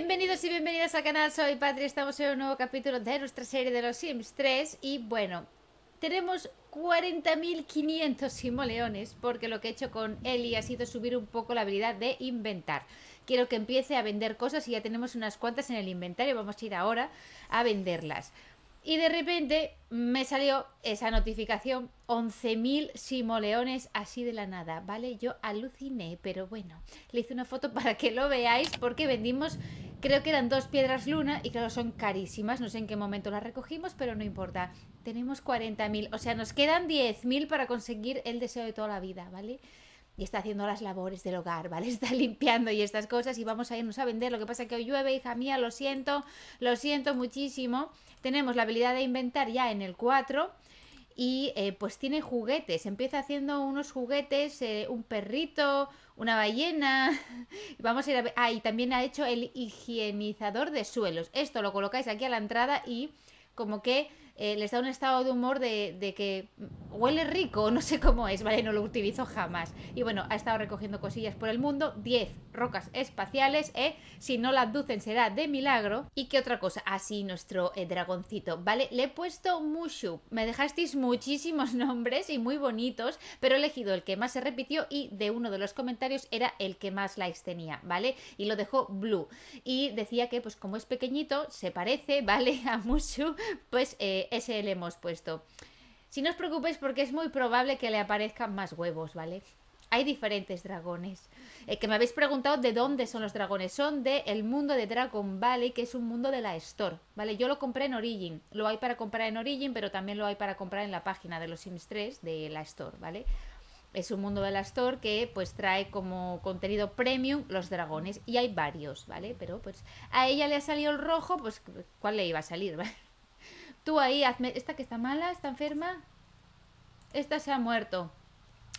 Bienvenidos y bienvenidas al canal, soy Patri, estamos en un nuevo capítulo de nuestra serie de los Sims 3 y bueno, tenemos 40.500 simoleones porque lo que he hecho con Eli ha sido subir un poco la habilidad de inventar. Quiero que empiece a vender cosas y ya tenemos unas cuantas en el inventario, vamos a ir ahora a venderlas. Y de repente me salió esa notificación, 11.000 simoleones así de la nada, ¿vale? Yo aluciné, pero bueno, le hice una foto para que lo veáis porque vendimos Creo que eran dos piedras luna y claro, son carísimas. No sé en qué momento las recogimos, pero no importa. Tenemos 40.000, o sea, nos quedan 10.000 para conseguir el deseo de toda la vida, ¿vale? Y está haciendo las labores del hogar, ¿vale? Está limpiando y estas cosas y vamos a irnos a vender. Lo que pasa es que hoy llueve, hija mía, lo siento, lo siento muchísimo. Tenemos la habilidad de inventar ya en el 4 y eh, pues tiene juguetes. Empieza haciendo unos juguetes, eh, un perrito, una ballena. Vamos a ir a ver. Ah, y también ha hecho el higienizador de suelos. Esto lo colocáis aquí a la entrada y como que eh, les da un estado de humor de, que huele rico, no sé cómo es, ¿vale? No lo utilizo jamás. Y bueno, ha estado recogiendo cosillas por el mundo, 10 rocas espaciales, ¿eh? Si no la aducen será de milagro. ¿Y qué otra cosa? Así nuestro eh, dragoncito, ¿vale? Le he puesto Mushu, me dejasteis muchísimos nombres y muy bonitos, pero he elegido el que más se repitió y de uno de los comentarios era el que más likes tenía, ¿vale? Y lo dejó Blue. Y decía que pues como es pequeñito, se parece, ¿vale? A Mushu, pues... Eh, ese le hemos puesto. Si no os preocupéis porque es muy probable que le aparezcan más huevos, ¿vale? Hay diferentes dragones. Eh, que me habéis preguntado de dónde son los dragones. Son del mundo de Dragon Valley, que es un mundo de la Store, ¿vale? Yo lo compré en Origin. Lo hay para comprar en Origin, pero también lo hay para comprar en la página de los Sims 3 de la Store, ¿vale? Es un mundo de la Store que pues trae como contenido premium los dragones. Y hay varios, ¿vale? Pero pues a ella le ha salido el rojo, pues ¿cuál le iba a salir? ¿vale? Tú ahí, hazme, esta que está mala, está enferma, esta se ha muerto.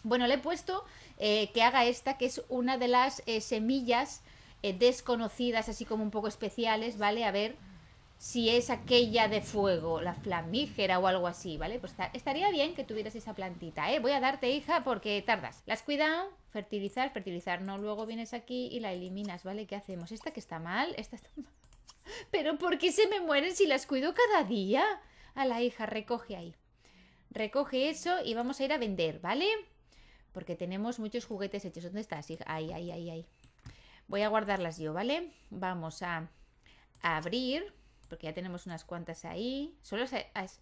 Bueno, le he puesto eh, que haga esta, que es una de las eh, semillas eh, desconocidas, así como un poco especiales, ¿vale? A ver si es aquella de fuego, la flamígera o algo así, ¿vale? Pues estaría bien que tuvieras esa plantita, ¿eh? Voy a darte, hija, porque tardas. Las cuida, fertilizar, fertilizar, no, luego vienes aquí y la eliminas, ¿vale? ¿Qué hacemos? Esta que está mal, esta está mal. Pero ¿por qué se me mueren si las cuido cada día? A la hija, recoge ahí. Recoge eso y vamos a ir a vender, ¿vale? Porque tenemos muchos juguetes hechos. ¿Dónde estás, hija? Ahí, ahí, ahí, ahí. Voy a guardarlas yo, ¿vale? Vamos a, abrir, porque ya tenemos unas cuantas ahí. Solo se, es,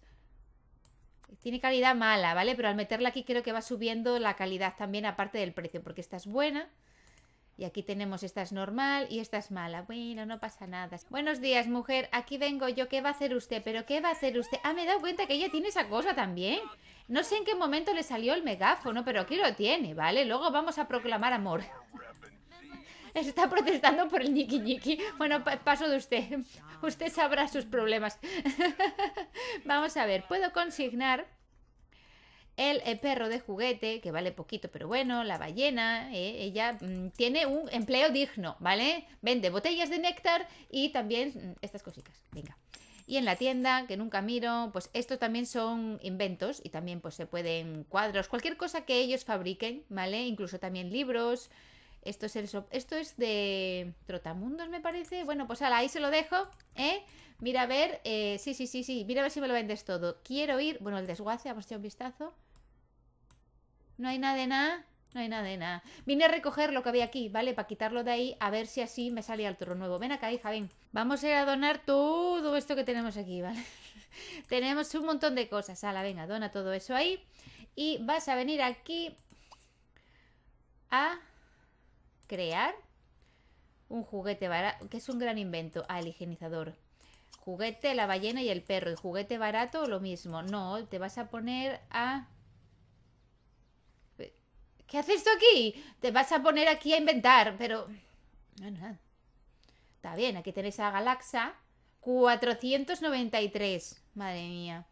tiene calidad mala, ¿vale? Pero al meterla aquí creo que va subiendo la calidad también, aparte del precio, porque esta es buena. Y aquí tenemos esta es normal y esta es mala. Bueno, no pasa nada. Buenos días, mujer. Aquí vengo yo. ¿Qué va a hacer usted? ¿Pero qué va a hacer usted? Ah, me he dado cuenta que ella tiene esa cosa también. No sé en qué momento le salió el megáfono, pero aquí lo tiene, ¿vale? Luego vamos a proclamar amor. Está protestando por el niqui niqui Bueno, paso de usted. Usted sabrá sus problemas. vamos a ver, ¿puedo consignar el, eh, perro de juguete, que vale poquito, pero bueno, la ballena, eh, ella mm, tiene un empleo digno, ¿vale? Vende botellas de néctar y también mm, estas cositas. Venga. Y en la tienda, que nunca miro, pues esto también son inventos y también pues se pueden cuadros, cualquier cosa que ellos fabriquen, ¿vale? Incluso también libros. Esto es, esto es de Trotamundos, me parece. Bueno, pues ahí se lo dejo, ¿eh? Mira a ver, eh, sí, sí, sí, sí, mira a ver si me lo vendes todo. Quiero ir, bueno, el desguace, vamos a echar un vistazo. No hay nada de nada. No hay nada de nada. Vine a recoger lo que había aquí, ¿vale? Para quitarlo de ahí, a ver si así me sale toro nuevo. Ven acá, hija, ven. Vamos a ir a donar todo esto que tenemos aquí, ¿vale? tenemos un montón de cosas. Ala, venga, dona todo eso ahí. Y vas a venir aquí a crear un juguete barato, que es un gran invento. Ah, el higienizador. Juguete, la ballena y el perro. ¿Y juguete barato, lo mismo. No, te vas a poner a ¿Qué haces tú aquí? Te vas a poner aquí a inventar, pero... No, nada. Está bien, aquí tenéis a Galaxa. 493. Madre mía.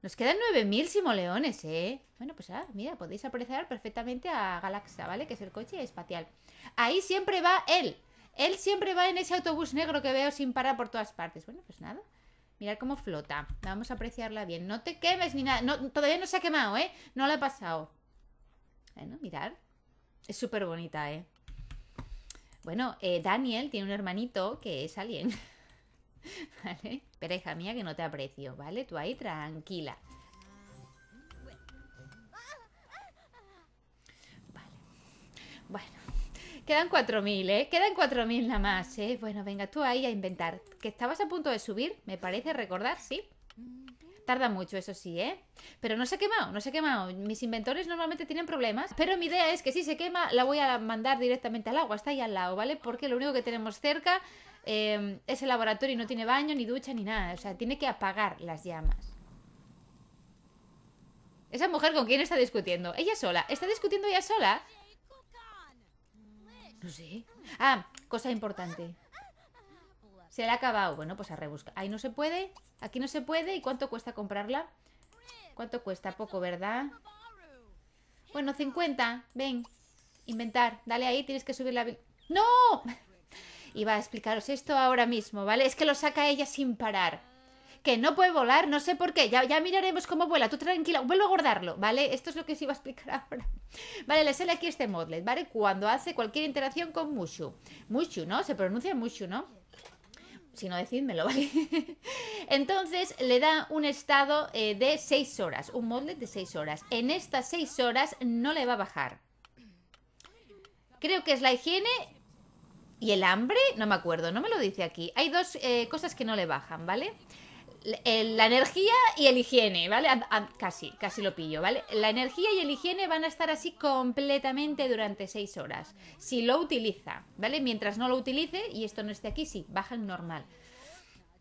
Nos quedan 9.000 simoleones, ¿eh? Bueno, pues ah, mira, podéis apreciar perfectamente a Galaxa, ¿vale? Que es el coche espacial. Ahí siempre va él. Él siempre va en ese autobús negro que veo sin parar por todas partes. Bueno, pues nada. Mirad cómo flota. Vamos a apreciarla bien. No te quemes ni nada. todavía no se ha quemado, ¿eh? No lo ha pasado. Bueno, mirar, Es súper bonita, ¿eh? Bueno, eh, Daniel tiene un hermanito que es alguien ¿Vale? Pereja mía que no te aprecio, ¿vale? Tú ahí tranquila. Vale. Bueno. Quedan 4.000, ¿eh? Quedan 4.000 nada más, ¿eh? Bueno, venga, tú ahí a inventar. ¿Que estabas a punto de subir? Me parece recordar, ¿sí? sí Tarda mucho, eso sí, ¿eh? Pero no se ha quemado, no se ha quemado. Mis inventores normalmente tienen problemas, pero mi idea es que si se quema la voy a mandar directamente al agua, está ahí al lado, ¿vale? Porque lo único que tenemos cerca em, es el laboratorio y no tiene baño, ni ducha, ni nada. O sea, tiene que apagar las llamas. ¿Esa mujer con quién está discutiendo? Ella sola. ¿Está discutiendo ella sola? No sé. Ah, cosa importante. Se le ha acabado. Bueno, pues a rebuscar. Ahí no se puede. Aquí no se puede. ¿Y cuánto cuesta comprarla? ¿Cuánto cuesta? Poco, ¿verdad? Bueno, 50. Ven. Inventar. Dale ahí. Tienes que subir la... ¡No! Iba a explicaros esto ahora mismo, ¿vale? Es que lo saca ella sin parar. Que no puede volar, no sé por qué. Ya, ya miraremos cómo vuela. Tú tranquila. Vuelvo a guardarlo, ¿vale? Esto es lo que os iba a explicar ahora. Vale, le sale aquí este modlet, ¿vale? Cuando hace cualquier interacción con Mushu. Mushu, ¿no? Se pronuncia Mushu, ¿no? si no decídmelo, ¿vale? Entonces le da un estado eh, de 6 horas, un molde de 6 horas. En estas 6 horas no le va a bajar. Creo que es la higiene y el hambre, no me acuerdo, no me lo dice aquí. Hay dos eh, cosas que no le bajan, ¿vale? vale la energía y el higiene, ¿vale? casi, casi lo pillo, ¿vale? La energía y el higiene van a estar así completamente durante 6 horas. Si lo utiliza, ¿vale? Mientras no lo utilice y esto no esté aquí, sí, baja en normal.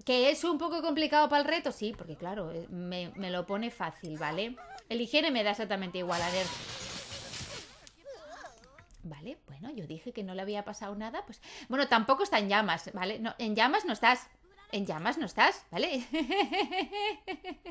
¿Que es un poco complicado para el reto? Sí, porque claro, eh, me, lo pone fácil, ¿vale? El higiene me da exactamente igual, a ver... Vale, bueno, yo dije que no le había pasado nada, pues... Bueno, tampoco está en llamas, ¿vale? en llamas no estás, en llamas no estás, ¿vale?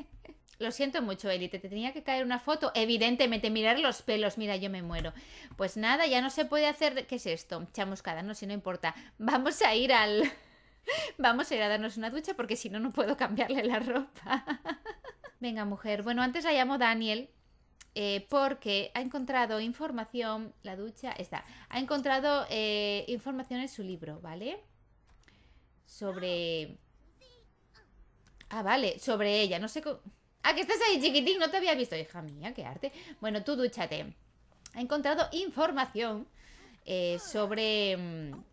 Lo siento mucho, Eli. te tenía que caer una foto. Evidentemente, mirar los pelos, mira, yo me muero. Pues nada, ya no se puede hacer... ¿Qué es esto? Chamuscada, no, si no importa. Vamos a ir al... Vamos a ir a darnos una ducha porque si no, no puedo cambiarle la ropa. Venga, mujer. Bueno, antes la llamo Daniel eh, porque ha encontrado información... La ducha está. Ha encontrado eh, información en su libro, ¿vale? Sobre Ah, vale, sobre ella, no sé cómo... Ah, que estás ahí, chiquitín, no te había visto. Hija mía, qué arte. Bueno, tú dúchate. He encontrado información eh, sobre... Mm,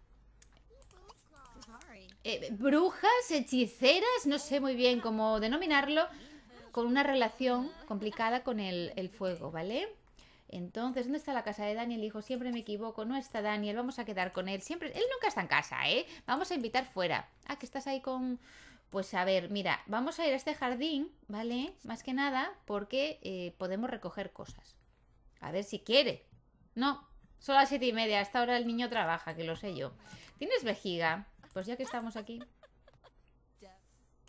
eh, brujas, hechiceras, no sé muy bien cómo denominarlo, con una relación complicada con el, fuego, ¿vale? Entonces, ¿dónde está la casa de Daniel? Hijo, siempre me equivoco, no está Daniel, vamos a quedar con él. Siempre, él nunca está en casa, ¿eh? Vamos a invitar fuera. Ah, que estás ahí con, pues a ver, mira, vamos a ir a este jardín, ¿vale? Más que nada porque eh, podemos recoger cosas. A ver si quiere. No, son las siete y media. Hasta ahora el niño trabaja, que lo sé yo. ¿Tienes vejiga? Pues ya que estamos aquí.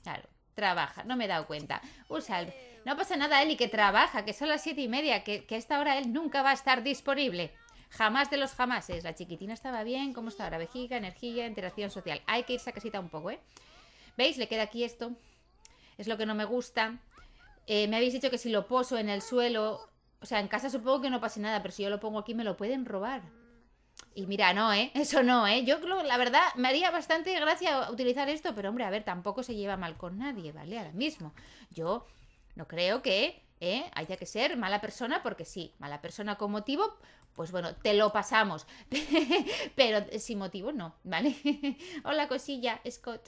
Claro, trabaja. No me he dado cuenta. Un salve. No pasa nada, Eli, que trabaja, que son las siete y media, que, que a esta hora él nunca va a estar disponible. Jamás de los jamases. La chiquitina estaba bien. ¿Cómo está ahora? Vejiga, energía, interacción social. Hay que irse a casita un poco, ¿eh? ¿Veis? Le queda aquí esto. Es lo que no me gusta. Eh, me habéis dicho que si lo poso en el suelo... O sea, en casa supongo que no pase nada, pero si yo lo pongo aquí me lo pueden robar. Y mira, no, ¿eh? Eso no, ¿eh? Yo creo, la verdad, me haría bastante gracia utilizar esto, pero hombre, a ver, tampoco se lleva mal con nadie, ¿vale? Ahora mismo. Yo no creo que ¿eh? haya que ser mala persona, porque sí, mala persona con motivo, pues bueno, te lo pasamos. pero sin motivo no, ¿vale? Hola, cosilla, Scott.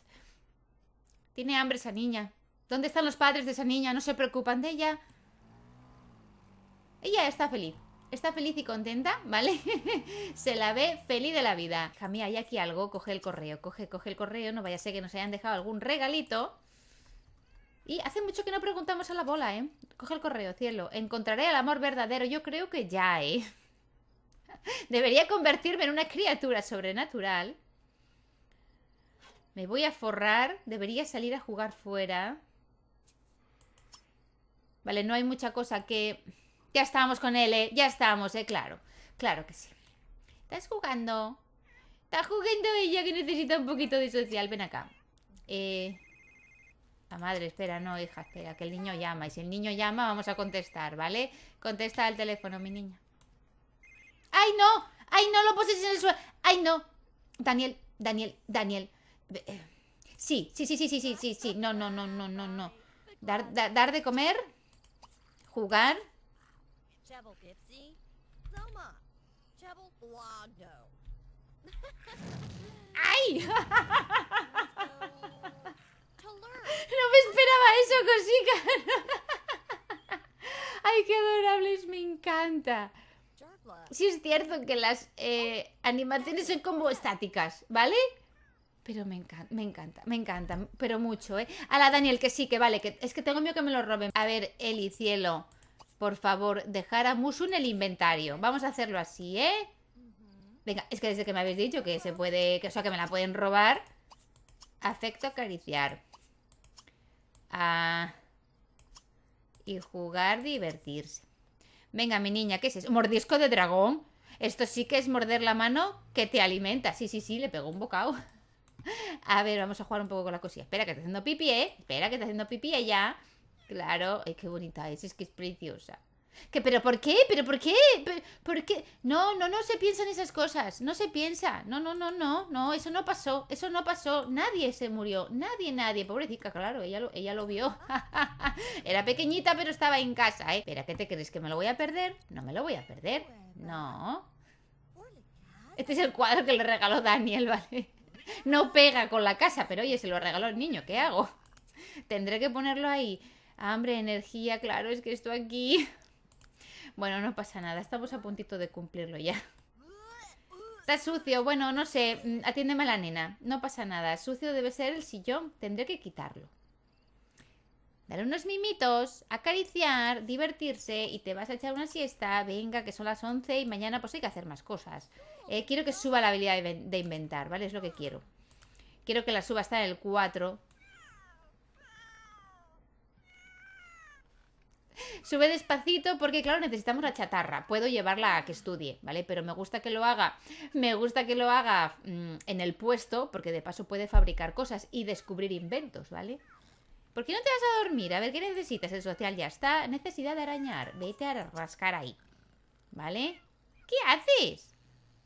Tiene hambre esa niña. ¿Dónde están los padres de esa niña? No se preocupan de ella. Ella está feliz. Está feliz y contenta, ¿vale? se la ve feliz de la vida. Camilla, hay aquí algo. Coge el correo. Coge, coge el correo. No vaya a ser que nos hayan dejado algún regalito. Y hace mucho que no preguntamos a la bola, ¿eh? Coge el correo, cielo. Encontraré el amor verdadero. Yo creo que ya, ¿eh? Debería convertirme en una criatura sobrenatural me voy a forrar. Debería salir a jugar fuera. Vale, no hay mucha cosa que... Ya estábamos con él, ¿eh? Ya estábamos, ¿eh? Claro, claro que sí. ¿Estás jugando? Está jugando ella que necesita un poquito de social. Ven acá. Eh, la madre, espera, no, hija, espera, que el niño llama. Y si el niño llama, vamos a contestar, ¿vale? Contesta al teléfono, mi niña. ¡Ay, no! ¡Ay, no! Lo poses en el suelo. ¡Ay, no! Daniel, Daniel, Daniel. Eh, sí, sí, sí, sí, sí, sí, sí, sí. No, no, no, no, no, no. Dar, dar de comer. Jugar. ¡Ay! No me esperaba eso, cosica. ¡Ay, qué adorables! Me encanta. Sí es cierto que las eh, animaciones son como estáticas, ¿vale? vale pero me encanta, me encanta, me encanta, pero mucho, ¿eh? A la Daniel, que sí, que vale, que es que tengo miedo que me lo roben. A ver, Eli, cielo, por favor, dejar a en el inventario. Vamos a hacerlo así, ¿eh? Venga, es que desde que me habéis dicho que se puede, que, o sea, que me la pueden robar. Afecto acariciar. Ah, y jugar, divertirse. Venga, mi niña, ¿qué es eso? ¿Mordisco de dragón? Esto sí que es morder la mano que te alimenta. Sí, sí, sí, le pegó un bocado a ver, vamos a jugar un poco con la cosilla. Espera que está haciendo pipi, ¿eh? Espera que está haciendo pipi allá Claro, es que bonita es, es que es preciosa. Que, pero ¿por qué? ¿Pero por qué? ¿Pero, por qué? No, no, no se piensan esas cosas. No se piensa. No, no, no, no, no. Eso no pasó. Eso no pasó. Nadie se murió. Nadie, nadie. Pobrecita, claro, ella lo, ella lo vio. Era pequeñita, pero estaba en casa, ¿eh? Espera, ¿qué te crees? ¿Que me lo voy a perder? No me lo voy a perder. No. Este es el cuadro que le regaló Daniel, ¿vale? no pega con la casa, pero oye, se lo regaló el niño, ¿qué hago? Tendré que ponerlo ahí. Hambre, energía, claro, es que esto aquí. Bueno, no pasa nada, estamos a puntito de cumplirlo ya. Está sucio, bueno, no sé, mm, atiéndeme a la nena, no pasa nada. Sucio debe ser el sillón, tendré que quitarlo. Dar unos mimitos, acariciar, divertirse y te vas a echar una siesta. Venga, que son las 11 y mañana pues hay que hacer más cosas. Eh, quiero que suba la habilidad de inventar, ¿vale? Es lo que quiero. Quiero que la suba hasta el 4. Sube despacito porque, claro, necesitamos la chatarra. Puedo llevarla a que estudie, ¿vale? Pero me gusta que lo haga. Me gusta que lo haga mm, en el puesto porque de paso puede fabricar cosas y descubrir inventos, ¿vale? ¿Por qué no te vas a dormir? A ver, ¿qué necesitas? El social ya está. Necesidad de arañar. Vete a rascar ahí. ¿Vale? ¿Qué haces?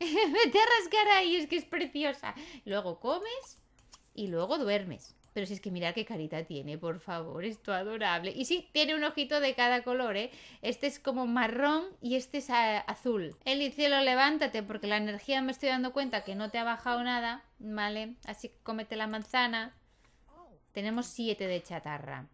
Vete a rascar ahí, es que es preciosa. Luego comes y luego duermes. Pero si es que mirad qué carita tiene, por favor, esto adorable. Y sí, tiene un ojito de cada color, ¿eh? Este es como marrón y este es azul. El cielo, levántate, porque la energía me estoy dando cuenta que no te ha bajado nada, ¿vale? Así que cómete la manzana. Tenemos siete de chatarra.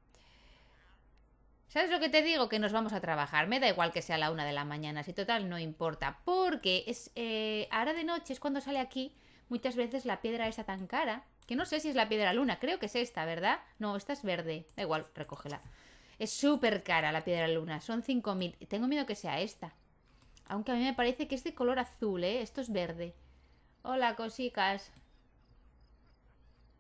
¿Sabes lo que te digo? Que nos vamos a trabajar. Me da igual que sea la una de la mañana, si total no importa. Porque es eh, ahora de noche es cuando sale aquí muchas veces la piedra esa tan cara. Que no sé si es la piedra luna, creo que es esta, ¿verdad? No, esta es verde. Da igual, recógela. Es súper cara la piedra luna, son 5.000. Tengo miedo que sea esta. Aunque a mí me parece que es de color azul, ¿eh? Esto es verde. Hola, cosicas.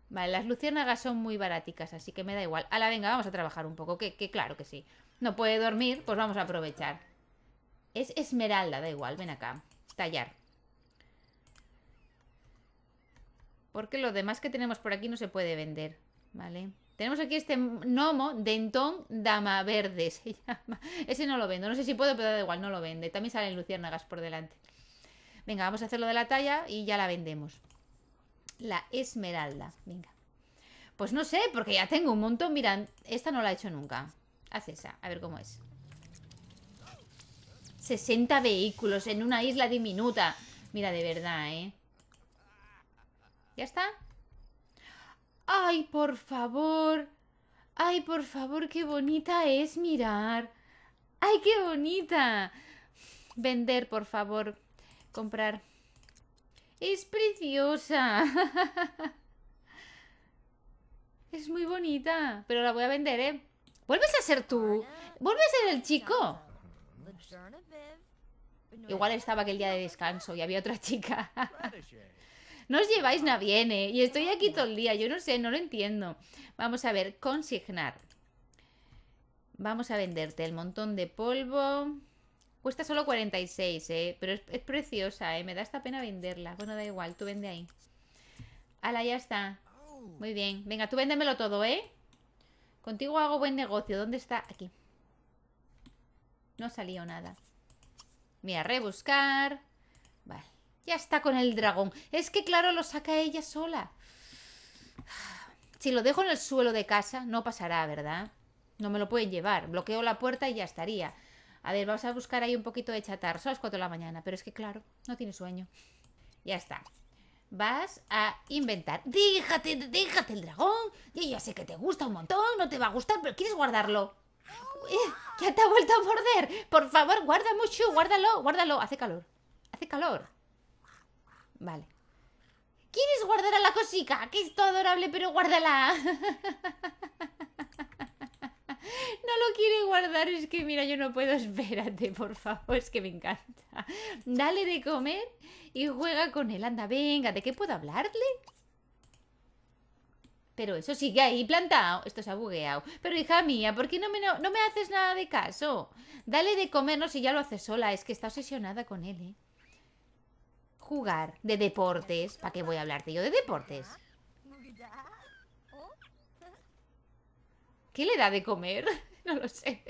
Vale, las luciérnagas son muy baráticas así que me da igual. la venga, vamos a trabajar un poco, que, claro que sí. No puede dormir, pues vamos a aprovechar. Es esmeralda, da igual, ven acá. Tallar. Porque lo demás que tenemos por aquí no se puede vender, ¿vale? Tenemos aquí este gnomo dentón dama verde, se llama. Ese no lo vendo, no sé si puedo, pero da igual, no lo vende. También salen luciérnagas por delante. Venga, vamos a hacerlo de la talla y ya la vendemos. La esmeralda. Venga. Pues no sé, porque ya tengo un montón. Mira, esta no la he hecho nunca. Haz esa, a ver cómo es. 60 vehículos en una isla diminuta. Mira, de verdad, ¿eh? ¿Ya está? ¡Ay, por favor! ¡Ay, por favor, qué bonita es mirar! ¡Ay, qué bonita! Vender, por favor. Comprar. Es preciosa. Es muy bonita. Pero la voy a vender, ¿eh? Vuelves a ser tú. Vuelves a ser el chico. Igual estaba aquel día de descanso y había otra chica. No os lleváis nada bien, ¿eh? Y estoy aquí todo el día. Yo no sé, no lo entiendo. Vamos a ver, consignar. Vamos a venderte el montón de polvo. Cuesta solo 46, ¿eh? Pero es, preciosa, ¿eh? Me da esta pena venderla. Bueno, da igual, tú vende ahí. Ala, ya está. Muy bien. Venga, tú véndemelo todo, ¿eh? Contigo hago buen negocio. ¿Dónde está? Aquí. No salió nada. Mira, rebuscar. Vale. Ya está con el dragón. Es que, claro, lo saca ella sola. Si lo dejo en el suelo de casa, no pasará, ¿verdad? No me lo pueden llevar. Bloqueo la puerta y ya estaría. A ver, vamos a buscar ahí un poquito de chatar. Son las 4 de la mañana, pero es que claro, no tiene sueño. Ya está. Vas a inventar. Déjate, déjate el dragón. Yo ya sé que te gusta un montón, no te va a gustar, pero quieres guardarlo. Eh, ya te ha vuelto a morder. Por favor, guarda mucho, guárdalo, guárdalo. Hace calor. Hace calor. Vale. ¿Quieres guardar a la cosica? Que es todo adorable, pero guárdala. No lo quiere guardar, es que mira, yo no puedo, espérate, por favor, es que me encanta. Dale de comer y juega con él, anda, venga, ¿de qué puedo hablarle? Pero eso sigue ahí plantado. Esto se ha bugueado. Pero hija mía, ¿por qué no me, no, me haces nada de caso? Dale de comer, no sé, si ya lo hace sola. Es que está obsesionada con él, ¿eh? Jugar de deportes. ¿Para qué voy a hablarte yo de deportes? ¿Qué le da de comer? No lo sé.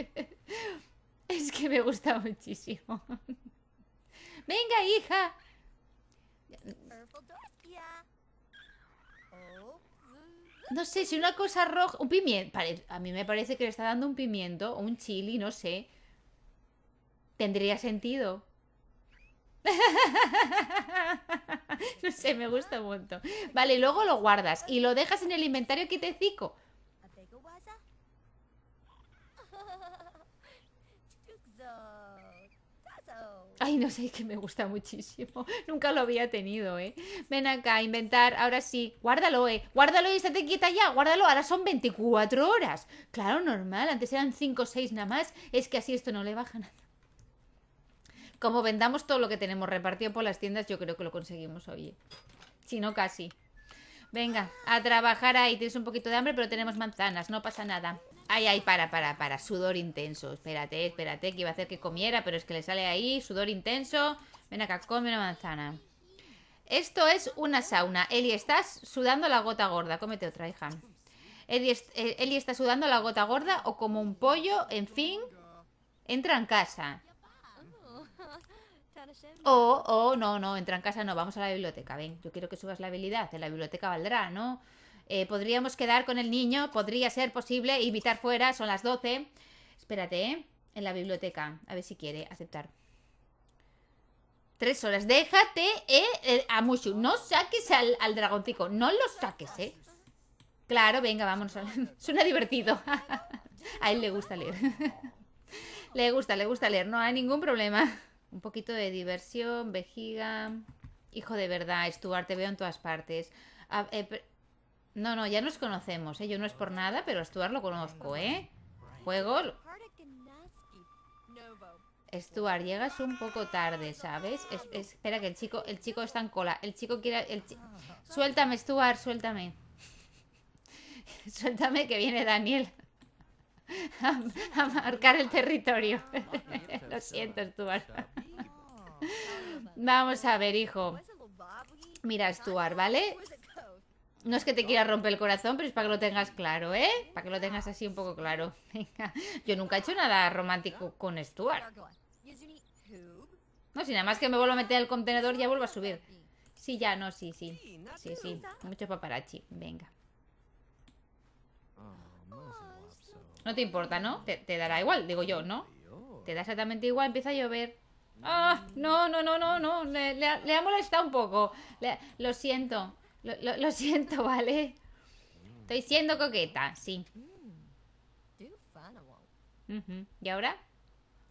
Es que me gusta muchísimo. Venga, hija. No sé, si una cosa roja... Un pimiento. A mí me parece que le está dando un pimiento o un chili, no sé. Tendría sentido. no sé, me gusta un Vale, luego lo guardas y lo dejas en el inventario quitecico. Ay, no sé, que me gusta muchísimo. Nunca lo había tenido, ¿eh? Ven acá, inventar, ahora sí. Guárdalo, ¿eh? Guárdalo y estate quieta ya, guárdalo. Ahora son 24 horas. Claro, normal, antes eran 5 o 6 nada más. Es que así esto no le baja nada. Como vendamos todo lo que tenemos repartido por las tiendas, yo creo que lo conseguimos, hoy Si no, casi. Venga, a trabajar ahí. Tienes un poquito de hambre, pero tenemos manzanas, no pasa nada. Ay, ay, para, para, para. Sudor intenso. Espérate, espérate, que iba a hacer que comiera, pero es que le sale ahí. Sudor intenso. Ven acá, come una manzana. Esto es una sauna. Eli, estás sudando la gota gorda. Cómete otra, hija. Eli, eh, está sudando la gota gorda o como un pollo, en fin. Entra en casa. O, oh, oh, no, no, entra en casa, no, vamos a la biblioteca. Ven, yo quiero que subas la habilidad. En la biblioteca valdrá, ¿no? Eh, podríamos quedar con el niño, podría ser posible, invitar fuera, son las 12. Espérate, ¿eh? En la biblioteca, a ver si quiere aceptar. Tres horas, déjate, eh, eh a Mushu, no saques al, al no lo saques, eh. Claro, venga, vámonos. Suena divertido. A él le gusta leer. Le gusta, le gusta leer, no hay ningún problema. Un poquito de diversión, vejiga. Hijo de verdad, Stuart, te veo en todas partes. Ah, eh, no, no, ya nos conocemos, ¿eh? Yo no es por nada, pero Stuart lo conozco, ¿eh? Juego... Stuart, llegas un poco tarde, ¿sabes? espera que el chico, el chico está en cola. El chico quiere... El Suéltame, Stuart, suéltame. suéltame que viene Daniel a, marcar el territorio. lo siento, Stuart. Vamos a ver, hijo. Mira, Stuart, ¿vale? No es que te quiera romper el corazón, pero es para que lo tengas claro, ¿eh? Para que lo tengas así un poco claro. Venga, yo nunca he hecho nada romántico con Stuart. No, si nada más que me vuelvo a meter al contenedor ya vuelvo a subir. Sí, ya, no, sí, sí. Sí, sí. Mucho paparazzi. Venga. No te importa, ¿no? Te, dará igual, digo yo, ¿no? Te da exactamente igual, empieza a llover. Ah, no, no, no, no, no. Le, le, ha molestado un poco. lo siento. Lo, siento, ¿vale? Estoy siendo coqueta, sí. ¿Y ahora?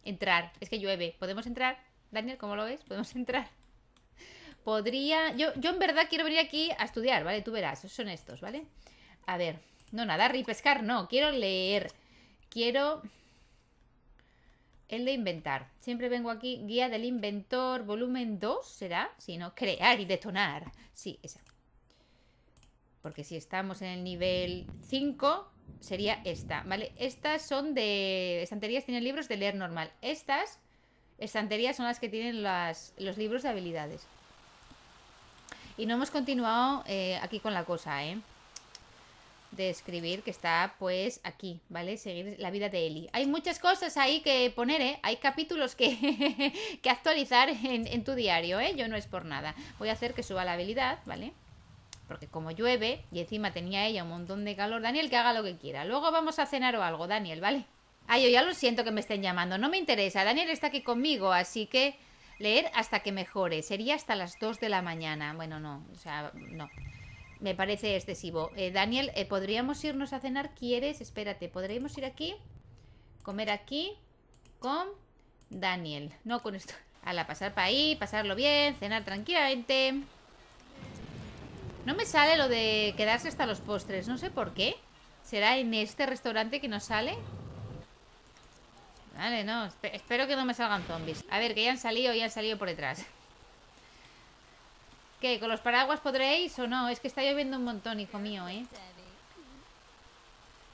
Entrar. Es que llueve. ¿Podemos entrar? Daniel, ¿cómo lo ves? ¿Podemos entrar? Podría... Yo, yo en verdad quiero venir aquí a estudiar, ¿vale? Tú verás, son estos, ¿vale? A ver. No, nada, pescar no. Quiero leer. Quiero... El de inventar. Siempre vengo aquí. Guía del inventor, volumen 2, ¿será? Si no, crear y detonar. Sí, exacto porque si estamos en el nivel 5 sería esta, ¿vale? Estas son de... Estanterías tienen libros de leer normal. Estas estanterías son las que tienen los libros de habilidades. Y no hemos continuado eh, aquí con la cosa, ¿eh? De escribir, que está pues aquí, ¿vale? Seguir la vida de Eli. Hay muchas cosas ahí que poner, ¿eh? Hay capítulos que, que actualizar en, tu diario, ¿eh? Yo no es por nada. Voy a hacer que suba la habilidad, ¿vale? vale porque como llueve y encima tenía ella un montón de calor, Daniel, que haga lo que quiera. Luego vamos a cenar o algo, Daniel, ¿vale? Ay, yo ya lo siento que me estén llamando, no me interesa, Daniel está aquí conmigo, así que leer hasta que mejore, sería hasta las 2 de la mañana. Bueno, no, o sea, no. Me parece excesivo. Eh, Daniel, eh, ¿podríamos irnos a cenar? ¿Quieres? Espérate, ¿podríamos ir aquí? Comer aquí con Daniel. No con esto. A la pasar para ahí, pasarlo bien, cenar tranquilamente. No me sale lo de quedarse hasta los postres. No sé por qué. ¿Será en este restaurante que no sale? Vale, no. espero que no me salgan zombies. A ver, que ya han salido, ya han salido por detrás. ¿Qué? ¿Con los paraguas podréis o no? Es que está lloviendo un montón, hijo mío, ¿eh?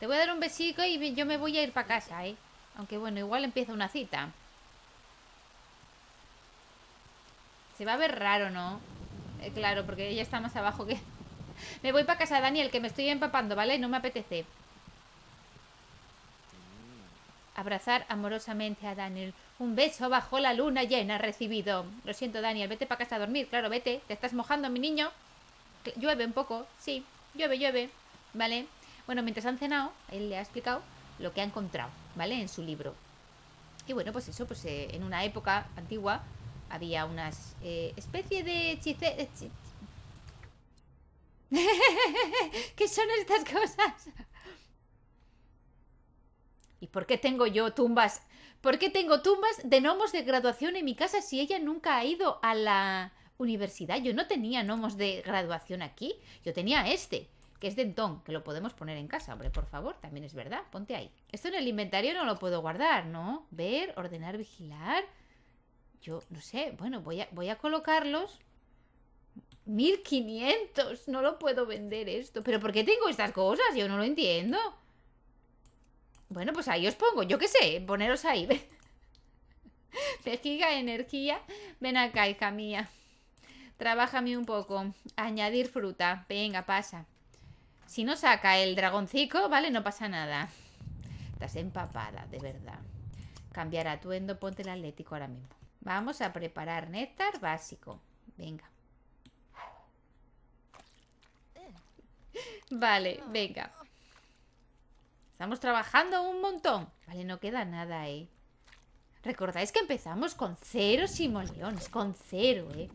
Te voy a dar un besico y yo me voy a ir para casa, ¿eh? Aunque bueno, igual empieza una cita. Se va a ver raro, ¿no? Eh, claro, porque ella está más abajo que... me voy para casa, Daniel, que me estoy empapando, ¿vale? No me apetece. Abrazar amorosamente a Daniel. Un beso bajo la luna llena recibido. Lo siento, Daniel, vete para casa a dormir. Claro, vete. Te estás mojando, mi niño. Llueve un poco, sí. Llueve, llueve. ¿Vale? Bueno, mientras han cenado, él le ha explicado lo que ha encontrado, ¿vale? En su libro. Y bueno, pues eso, pues eh, en una época antigua, había unas eh, especie de hechicero eh, ¿Qué son estas cosas? ¿Y por qué tengo yo tumbas? ¿Por qué tengo tumbas de gnomos de graduación en mi casa si ella nunca ha ido a la universidad? Yo no tenía gnomos de graduación aquí. Yo tenía este, que es dentón, que lo podemos poner en casa, hombre, por favor. También es verdad, ponte ahí. Esto en el inventario no lo puedo guardar, ¿no? Ver, ordenar, vigilar... Yo no sé, bueno, voy a, voy a colocarlos. 1500, no lo puedo vender esto. ¿Pero por qué tengo estas cosas? Yo no lo entiendo. Bueno, pues ahí os pongo, yo qué sé, poneros ahí. Vejiga, energía, ven acá, hija mía. Trabájame un poco. Añadir fruta. Venga, pasa. Si no saca el dragoncico, ¿vale? No pasa nada. Estás empapada, de verdad. Cambiar atuendo, ponte el atlético ahora mismo. Vamos a preparar néctar básico. Venga. Vale, venga. Estamos trabajando un montón. Vale, no queda nada, ¿eh? Recordáis que empezamos con cero simoleones, con cero, ¿eh?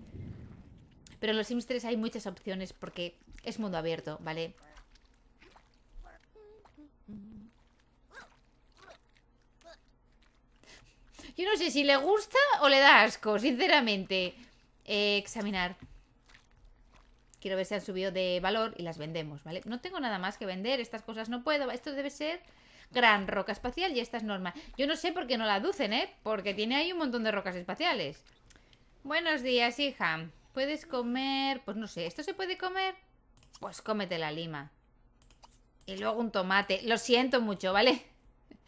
Pero en los Sims hay muchas opciones porque es mundo abierto, ¿vale? Yo no sé si le gusta o le da asco, sinceramente. Eh, examinar. Quiero ver si han subido de valor y las vendemos, ¿vale? No tengo nada más que vender, estas cosas no puedo. Esto debe ser gran roca espacial y esta es normal. Yo no sé por qué no la aducen, ¿eh? Porque tiene ahí un montón de rocas espaciales. Buenos días, hija. ¿Puedes comer? Pues no sé, ¿esto se puede comer? Pues cómete la lima. Y luego un tomate. Lo siento mucho, ¿vale?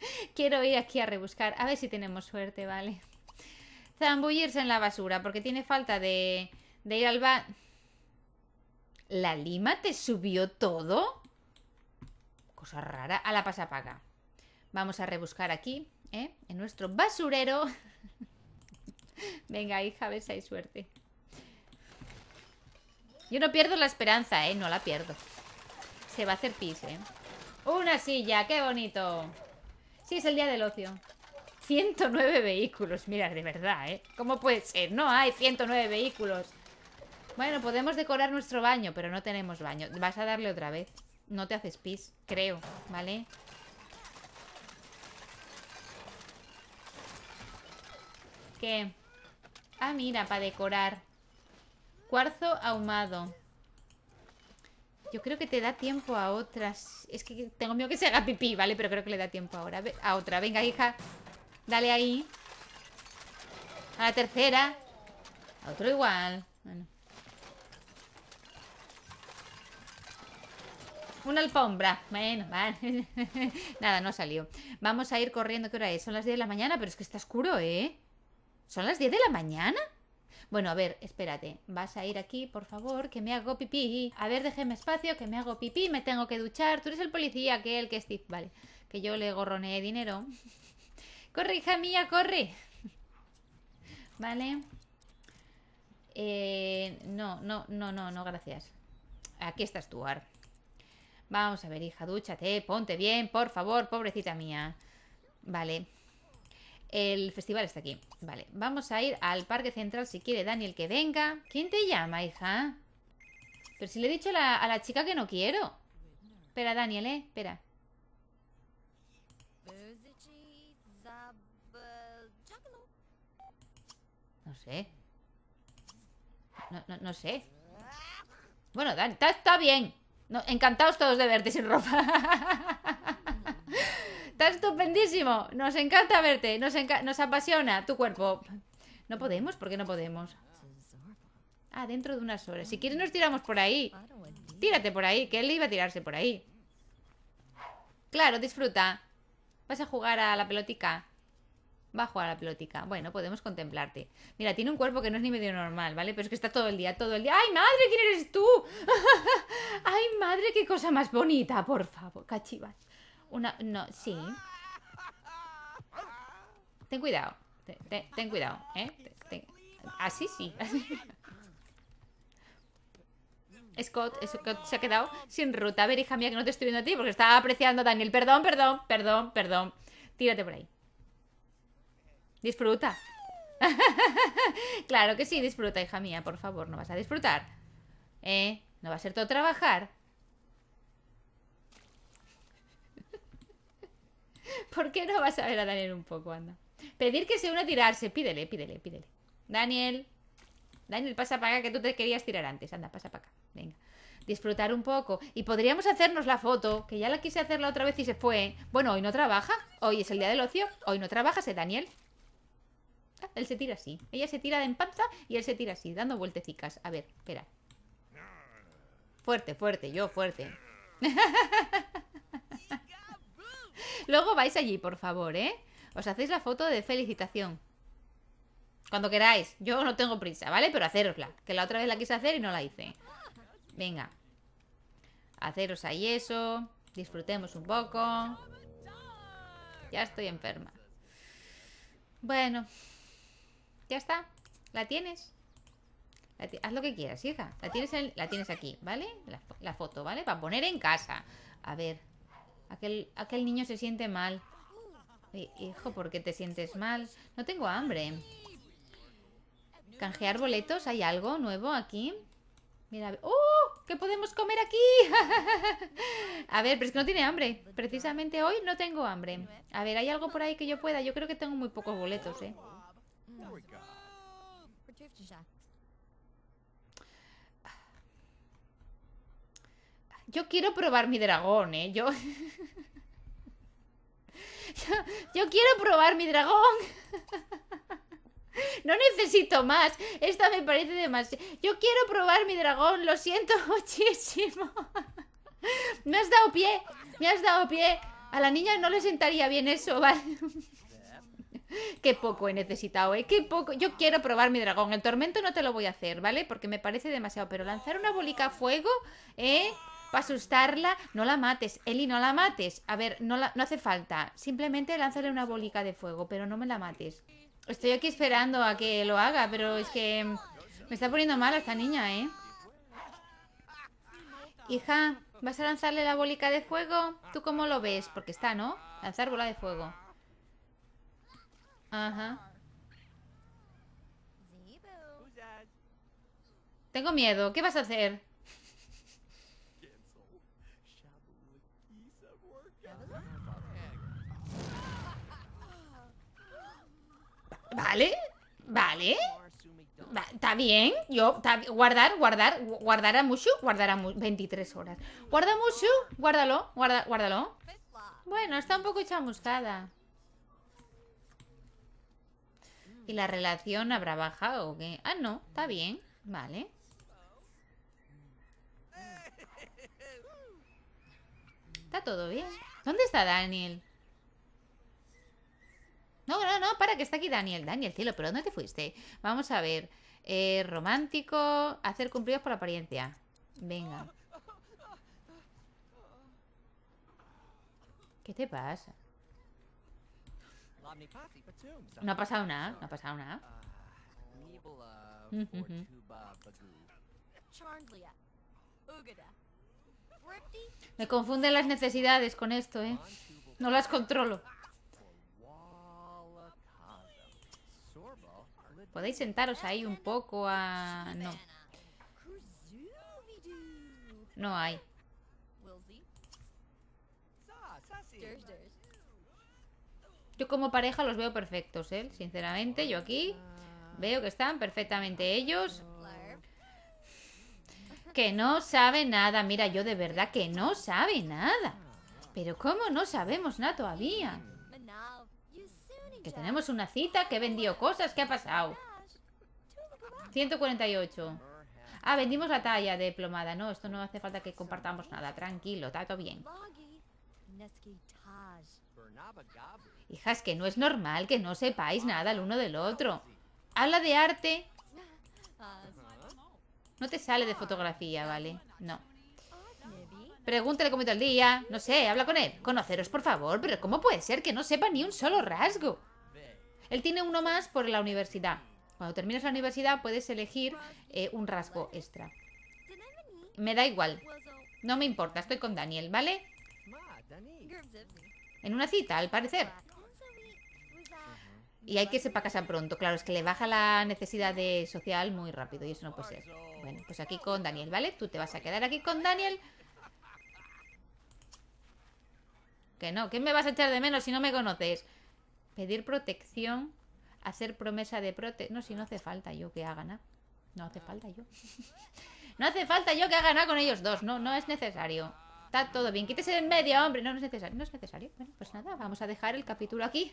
Quiero ir aquí a rebuscar. A ver si tenemos suerte, vale. Zambullirse en la basura, porque tiene falta de, ir al ba... ¿La lima te subió todo? Cosa rara. A la pasapaga. Vamos a rebuscar aquí, ¿eh? En nuestro basurero. Venga, hija, a ver si hay suerte. Yo no pierdo la esperanza, ¿eh? No la pierdo. Se va a hacer pis, ¿eh? ¡Una silla! ¡Qué bonito! Sí, es el día del ocio. 109 vehículos, mira, de verdad, ¿eh? ¿Cómo puede ser? No hay 109 vehículos. Bueno, podemos decorar nuestro baño, pero no tenemos baño. Vas a darle otra vez. No te haces pis, creo, ¿vale? ¿Qué? Ah, mira, para decorar. Cuarzo ahumado. Yo creo que te da tiempo a otras. Es que tengo miedo que se haga pipí, ¿vale? Pero creo que le da tiempo ahora a otra. Venga, hija. Dale ahí. A la tercera. A otro igual. Bueno. Una alfombra. Bueno, vale. Nada, no salió. Vamos a ir corriendo. ¿Qué hora es? Son las 10 de la mañana, pero es que está oscuro, ¿eh? ¿Son las 10 de la mañana? Bueno, a ver, espérate. Vas a ir aquí, por favor, que me hago pipí. A ver, déjeme espacio, que me hago pipí, me tengo que duchar. Tú eres el policía, que el que es Steve. Vale, que yo le gorroneé dinero. ¡Corre, hija mía, corre! Vale. Eh, no, no, no, no, no, gracias. Aquí estás tú, Ar. Vamos a ver, hija, dúchate, ponte bien, por favor, pobrecita mía. Vale. El festival está aquí. Vale, vamos a ir al parque central si quiere Daniel que venga. ¿Quién te llama, hija? Pero si le he dicho a la, chica que no quiero. Espera, Daniel, eh. Espera. No sé. No, sé. Bueno, Daniel está, bien. No, encantados todos de verte sin ropa. Estás estupendísimo. Nos encanta verte. Nos, nos apasiona tu cuerpo. No podemos, ¿por qué no podemos? Ah, dentro de unas horas. Si quieres nos tiramos por ahí. Tírate por ahí, que él iba a tirarse por ahí. Claro, disfruta. ¿Vas a jugar a la pelotica? Va a jugar a la pelotica. Bueno, podemos contemplarte. Mira, tiene un cuerpo que no es ni medio normal, ¿vale? Pero es que está todo el día, todo el día. ¡Ay, madre! ¿Quién eres tú? ¡Ay, madre! ¡Qué cosa más bonita! Por favor, cachivas. Una... No, sí. Ten cuidado. Ten, cuidado, ¿eh? así sí. Scott, Scott se ha quedado sin ruta. A ver, hija mía, que no te estoy viendo a ti porque estaba apreciando a Daniel. Perdón, perdón, perdón, perdón. Tírate por ahí. Disfruta. claro que sí, disfruta, hija mía, por favor. No vas a disfrutar. ¿Eh? No va a ser todo trabajar. ¿Por qué no vas a ver a Daniel un poco, anda? Pedir que se una a tirarse. Pídele, pídele, pídele. Daniel. Daniel, pasa para acá que tú te querías tirar antes. Anda, pasa para acá. Venga. Disfrutar un poco. Y podríamos hacernos la foto, que ya la quise hacer la otra vez y se fue. Bueno, hoy no trabaja. Hoy es el día del ocio. Hoy no trabaja, ¿eh, Daniel? Ah, él se tira así. Ella se tira en panza y él se tira así, dando vueltecicas. A ver, espera. Fuerte, fuerte, yo fuerte. Luego vais allí, por favor, ¿eh? Os hacéis la foto de felicitación. Cuando queráis. Yo no tengo prisa, ¿vale? Pero hacérosla. Que la otra vez la quise hacer y no la hice. Venga. Haceros ahí eso. Disfrutemos un poco. Ya estoy enferma. Bueno. Ya está. ¿La tienes? Haz lo que quieras, hija. La tienes, la tienes aquí, ¿vale? la foto, ¿vale? Para poner en casa. A ver, Aquel, aquel niño se siente mal. Eh, hijo, ¿por qué te sientes mal? No tengo hambre. ¿Canjear boletos? ¿Hay algo nuevo aquí? Mira, ¡oh! ¿Qué podemos comer aquí? a ver, pero es que no tiene hambre. Precisamente hoy no tengo hambre. A ver, ¿hay algo por ahí que yo pueda? Yo creo que tengo muy pocos boletos, ¿eh? Yo quiero probar mi dragón, ¿eh? Yo... yo, quiero probar mi dragón. No necesito más. Esta me parece demasiado. Yo quiero probar mi dragón. Lo siento muchísimo. Me has dado pie. Me has dado pie. A la niña no le sentaría bien eso, ¿vale? Qué poco he necesitado, ¿eh? Qué poco. Yo quiero probar mi dragón. El tormento no te lo voy a hacer, ¿vale? Porque me parece demasiado. Pero lanzar una bolica a fuego, ¿eh? para asustarla, no la mates, Eli, no la mates. A ver, no, la, no hace falta. Simplemente lánzale una bolica de fuego, pero no me la mates. Estoy aquí esperando a que lo haga, pero es que mm, me está poniendo mal esta niña, ¿eh? Hija, ¿vas a lanzarle la bolica de fuego? ¿Tú cómo lo ves? Porque está, ¿no? Lanzar bola de fuego. Ajá. Tengo miedo. ¿Qué vas a hacer? Vale, vale. Está bien, yo, guardar, guardar, guardar a Mushu, guardar a Mushu, 23 horas. Guarda Mushu, guárdalo, guarda, guárdalo. Bueno, está un poco chamuscada. ¿Y la relación habrá bajado o qué? Ah, no, está bien, vale. Está todo bien. ¿Dónde está Daniel? No, no, no, para que está aquí Daniel. Daniel, cielo, ¿pero dónde te fuiste? Vamos a ver. Eh, romántico, hacer cumplidos por la apariencia. Venga. ¿Qué te pasa? No ha pasado nada, no ha pasado nada. Me confunden las necesidades con esto, ¿eh? No las controlo. Podéis sentaros ahí un poco a... No. No hay. Yo como pareja los veo perfectos, ¿eh? Sinceramente, yo aquí veo que están perfectamente ellos. Que no sabe nada. Mira, yo de verdad que no sabe nada. Pero ¿cómo no sabemos nada todavía? Que tenemos una cita, que vendió cosas, ¿qué ha pasado? 148. Ah, vendimos la talla de plomada. No, esto no hace falta que compartamos nada. Tranquilo, está todo bien. Hijas, que no es normal que no sepáis nada el uno del otro. Habla de arte. No te sale de fotografía, ¿vale? No. Pregúntale cómo todo el día. No sé, habla con él. Conoceros, por favor, pero ¿cómo puede ser que no sepa ni un solo rasgo? Él tiene uno más por la universidad. Cuando termines la universidad puedes elegir eh, un rasgo extra. Me da igual. No me importa, estoy con Daniel, ¿vale? En una cita, al parecer. Y hay que sepa para casa pronto. Claro, es que le baja la necesidad de social muy rápido y eso no puede ser. Bueno, pues aquí con Daniel, ¿vale? Tú te vas a quedar aquí con Daniel. Que no, ¿qué me vas a echar de menos si no me conoces? Pedir protección, hacer promesa de protección. No, si no hace falta yo que haga nada. No hace ah. falta yo. no hace falta yo que haga nada con ellos dos. No, no es necesario. Está todo bien. Quítese de en medio, hombre. No, no es necesario. No es necesario. Bueno, pues nada, vamos a dejar el capítulo aquí.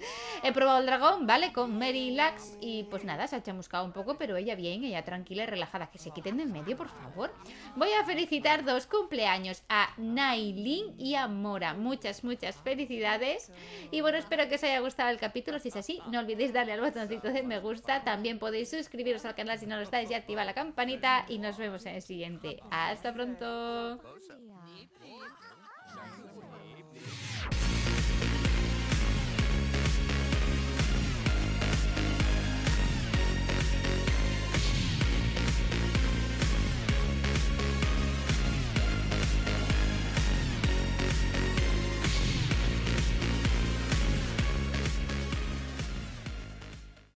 He probado el dragón, ¿vale? Con Mary Lax y pues nada, se ha chamuscado un poco, pero ella bien, ella tranquila y relajada. Que se quiten de en medio, por favor. Voy a felicitar dos cumpleaños a Nailin y a Mora. Muchas, muchas felicidades. Y bueno, espero que os haya gustado el capítulo. Si es así, no olvidéis darle al botoncito de me gusta. También podéis suscribiros al canal si no lo estáis y activar la campanita. Y nos vemos en el siguiente. Hasta pronto.